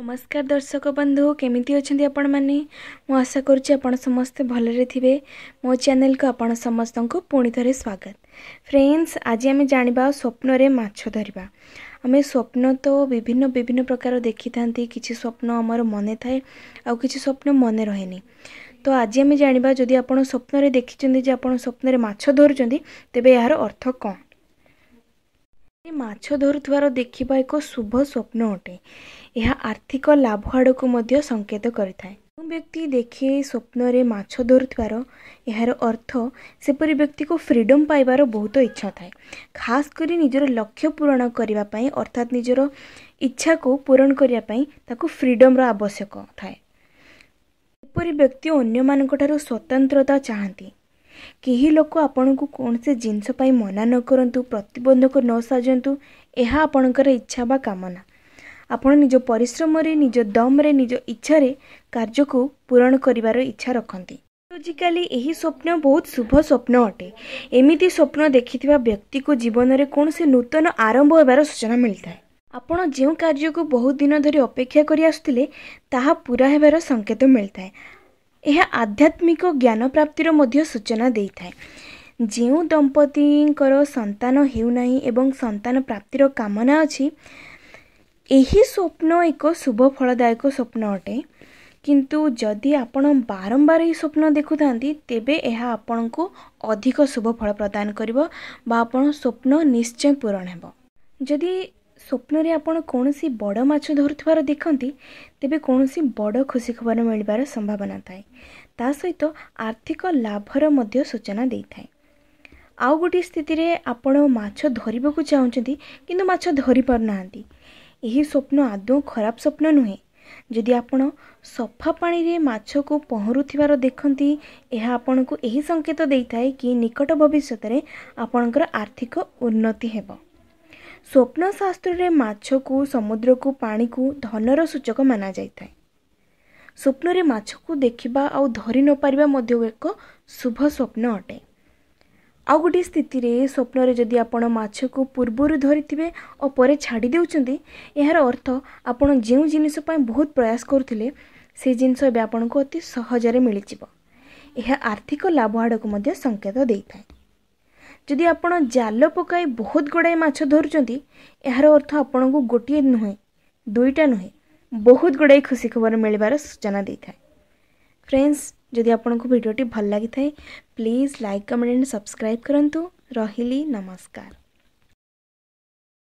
ନମସ୍କାର ଦର୍ଶକ ବନ୍ଧୁ କେମିତି ଅଛନ୍ତି ଆପଣମାନେ ମୁଁ ଆଶା କରୁଛି ଆପଣ ସମସ୍ତେ ଭଲରେ ଥିବେ ମୋ ଚ୍ୟାନେଲକୁ ଆପଣ ସମସ୍ତଙ୍କୁ ପୁଣି ଥରେ ସ୍ୱାଗତ ଫ୍ରେଣ୍ଡସ୍ ଆଜି ଆମେ ଜାଣିବା ସ୍ୱପ୍ନରେ ମାଛ ଧରିବା ଆମେ ସ୍ୱପ୍ନ ତ ବିଭିନ୍ନ ବିଭିନ୍ନ ପ୍ରକାର ଦେଖିଥାନ୍ତି କିଛି ସ୍ୱପ୍ନ ଆମର ମନେ ଥାଏ ଆଉ କିଛି ସ୍ୱପ୍ନ ମନେ ରହେନି ତ ଆଜି ଆମେ ଜାଣିବା ଯଦି ଆପଣ ସ୍ୱପ୍ନରେ ଦେଖିଛନ୍ତି ଯେ ଆପଣ ସ୍ୱପ୍ନରେ ମାଛ ଧରୁଛନ୍ତି ତେବେ ଏହାର ଅର୍ଥ କ'ଣ ଏ ମାଛ ଧରୁଥିବାର ଦେଖିବା ଏକ ଶୁଭ ସ୍ୱପ୍ନ ଅଟେ ଏହା ଆର୍ଥିକ ଲାଭ ଆଡ଼କୁ ମଧ୍ୟ ସଙ୍କେତ କରିଥାଏ ଯେଉଁ ବ୍ୟକ୍ତି ଦେଖେ ସ୍ୱପ୍ନରେ ମାଛ ଧରୁଥିବାର ଏହାର ଅର୍ଥ ସେପରି ବ୍ୟକ୍ତିକୁ ଫ୍ରିଡ଼ମ୍ ପାଇବାର ବହୁତ ଇଚ୍ଛା ଥାଏ ଖାସ୍ କରି ନିଜର ଲକ୍ଷ୍ୟ ପୂରଣ କରିବା ପାଇଁ ଅର୍ଥାତ୍ ନିଜର ଇଚ୍ଛାକୁ ପୂରଣ କରିବା ପାଇଁ ତାକୁ ଫ୍ରିଡ଼ମ୍ର ଆବଶ୍ୟକ ଥାଏ ଏପରି ବ୍ୟକ୍ତି ଅନ୍ୟମାନଙ୍କଠାରୁ ସ୍ୱତନ୍ତ୍ରତା ଚାହାନ୍ତି କେହି ଲୋକ ଆପଣଙ୍କୁ କୌଣସି ଜିନିଷ ପାଇଁ ମନା ନ କରନ୍ତୁ ପ୍ରତିବନ୍ଧକ ନ ସାଜନ୍ତୁ ଏହା ଆପଣଙ୍କର ଇଚ୍ଛା ବା କାମନା ଆପଣ ନିଜ ପରିଶ୍ରମରେ ନିଜ ଦମରେ ନିଜ ଇଚ୍ଛାରେ କାର୍ଯ୍ୟକୁ ପୂରଣ କରିବାର ଇଚ୍ଛା ରଖନ୍ତି ଆଜିକାଲି ଏହି ସ୍ୱପ୍ନ ବହୁତ ଶୁଭ ସ୍ୱପ୍ନ ଅଟେ ଏମିତି ସ୍ୱପ୍ନ ଦେଖିଥିବା ବ୍ୟକ୍ତିକୁ ଜୀବନରେ କୌଣସି ନୂତନ ଆରମ୍ଭ ହେବାର ସୂଚନା ମିଳିଥାଏ ଆପଣ ଯେଉଁ କାର୍ଯ୍ୟକୁ ବହୁତ ଦିନ ଧରି ଅପେକ୍ଷା କରି ଆସୁଥିଲେ ତାହା ପୂରା ହେବାର ସଂକେତ ମିଳିଥାଏ ଏହା ଆଧ୍ୟାତ୍ମିକ ଜ୍ଞାନ ପ୍ରାପ୍ତିର ମଧ୍ୟ ସୂଚନା ଦେଇଥାଏ ଯେଉଁ ଦମ୍ପତିଙ୍କର ସନ୍ତାନ ହେଉନାହିଁ ଏବଂ ସନ୍ତାନ ପ୍ରାପ୍ତିର କାମନା ଅଛି ଏହି ସ୍ୱପ୍ନ ଏକ ଶୁଭ ଫଳଦାୟକ ସ୍ୱପ୍ନ ଅଟେ କିନ୍ତୁ ଯଦି ଆପଣ ବାରମ୍ବାର ଏହି ସ୍ୱପ୍ନ ଦେଖୁଥାନ୍ତି ତେବେ ଏହା ଆପଣଙ୍କୁ ଅଧିକ ଶୁଭ ଫଳ ପ୍ରଦାନ କରିବ ବା ଆପଣ ସ୍ୱପ୍ନ ନିଶ୍ଚୟ ପୂରଣ ହେବ ଯଦି ସ୍ୱପ୍ନରେ ଆପଣ କୌଣସି ବଡ଼ ମାଛ ଧରୁଥିବାର ଦେଖନ୍ତି ତେବେ କୌଣସି ବଡ଼ ଖୁସି ଖବର ମିଳିବାର ସମ୍ଭାବନା ଥାଏ ତା ସହିତ ଆର୍ଥିକ ଲାଭର ମଧ୍ୟ ସୂଚନା ଦେଇଥାଏ ଆଉ ଗୋଟିଏ ସ୍ଥିତିରେ ଆପଣ ମାଛ ଧରିବାକୁ ଚାହୁଁଛନ୍ତି କିନ୍ତୁ ମାଛ ଧରିପାରୁନାହାନ୍ତି ଏହି ସ୍ୱପ୍ନ ଆଦୌ ଖରାପ ସ୍ୱପ୍ନ ନୁହେଁ ଯଦି ଆପଣ ସଫା ପାଣିରେ ମାଛକୁ ପହଁରୁଥିବାର ଦେଖନ୍ତି ଏହା ଆପଣଙ୍କୁ ଏହି ସଂକେତ ଦେଇଥାଏ କି ନିକଟ ଭବିଷ୍ୟତରେ ଆପଣଙ୍କର ଆର୍ଥିକ ଉନ୍ନତି ହେବ ସ୍ୱପ୍ନଶାସ୍ତ୍ରରେ ମାଛକୁ ସମୁଦ୍ରକୁ ପାଣିକୁ ଧନର ସୂଚକ ମାନାଯାଇଥାଏ ସ୍ୱପ୍ନରେ ମାଛକୁ ଦେଖିବା ଆଉ ଧରି ନପାରିବା ମଧ୍ୟ ଏକ ଶୁଭ ସ୍ୱପ୍ନ ଅଟେ ଆଉ ଗୋଟିଏ ସ୍ଥିତିରେ ସ୍ୱପ୍ନରେ ଯଦି ଆପଣ ମାଛକୁ ପୂର୍ବରୁ ଧରିଥିବେ ଓ ପରେ ଛାଡ଼ି ଦେଉଛନ୍ତି ଏହାର ଅର୍ଥ ଆପଣ ଯେଉଁ ଜିନିଷ ପାଇଁ ବହୁତ ପ୍ରୟାସ କରୁଥିଲେ ସେ ଜିନିଷ ଏବେ ଆପଣଙ୍କୁ ଅତି ସହଜରେ ମିଳିଯିବ ଏହା ଆର୍ଥିକ ଲାଭ ଆଡ଼କୁ ମଧ୍ୟ ସଂକେତ ଦେଇଥାଏ ଯଦି ଆପଣ ଜାଲ ପକାଇ ବହୁତ ଗୁଡ଼ାଏ ମାଛ ଧରୁଛନ୍ତି ଏହାର ଅର୍ଥ ଆପଣଙ୍କୁ ଗୋଟିଏ ନୁହେଁ ଦୁଇଟା ନୁହେଁ ବହୁତ ଗୁଡ଼ାଏ ଖୁସି ଖବର ମିଳିବାର ସୂଚନା ଦେଇଥାଏ ଫ୍ରେଣ୍ଡସ୍ ଯଦି ଆପଣଙ୍କୁ ଭିଡ଼ିଓଟି ଭଲ ଲାଗିଥାଏ please like comment and subscribe କରନ୍ତୁ ରହିଲି ନମସ୍କାର